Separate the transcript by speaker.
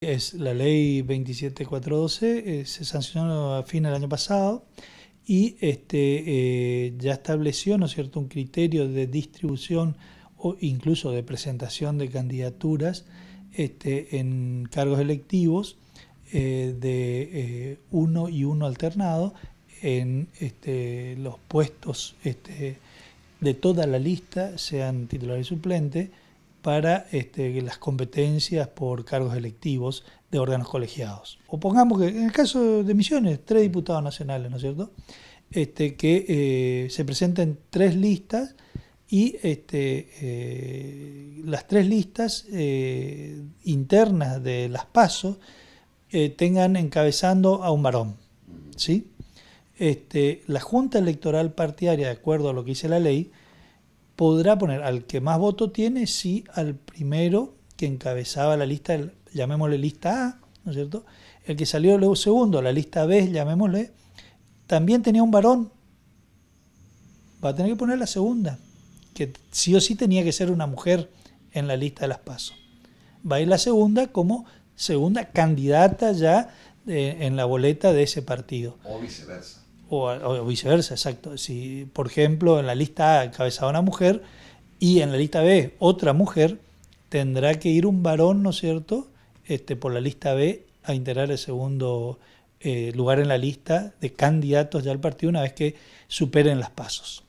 Speaker 1: es la ley 27412, eh, se sancionó a fin del año pasado y este, eh, ya estableció ¿no cierto? un criterio de distribución o incluso de presentación de candidaturas este, en cargos electivos eh, de uno y uno alternado en este, los puestos de toda la lista, sean titulares y suplentes para este, las competencias por cargos electivos de órganos colegiados. O pongamos que en el caso de Misiones, tres diputados nacionales, ¿no es cierto? Este, que eh, se presenten tres listas y este, eh, las tres listas eh, internas de las PASO tengan encabezando a un varón. ¿sí? la Junta Electoral Partidaria, de acuerdo a lo que dice la ley, podrá poner al que más voto tiene, sí al primero que encabezaba la lista, llamémosle lista A, ¿no es cierto? El que salió luego segundo, la lista B, llamémosle, también tenía un varón. Va a tener que poner la segunda, que sí o sí tenía que ser una mujer en la lista de las pasos. Va a ir la segunda como segunda candidata ya eh, en la boleta de ese partido. O viceversa. O, viceversa, exacto. Si, por ejemplo, en la lista A encabezaba una mujer y en la lista B otra mujer, tendrá que ir un varón, ¿no es cierto?, este, por la lista B a integrar el segundo eh, lugar en la lista de candidatos ya al partido una vez que superen las pasos.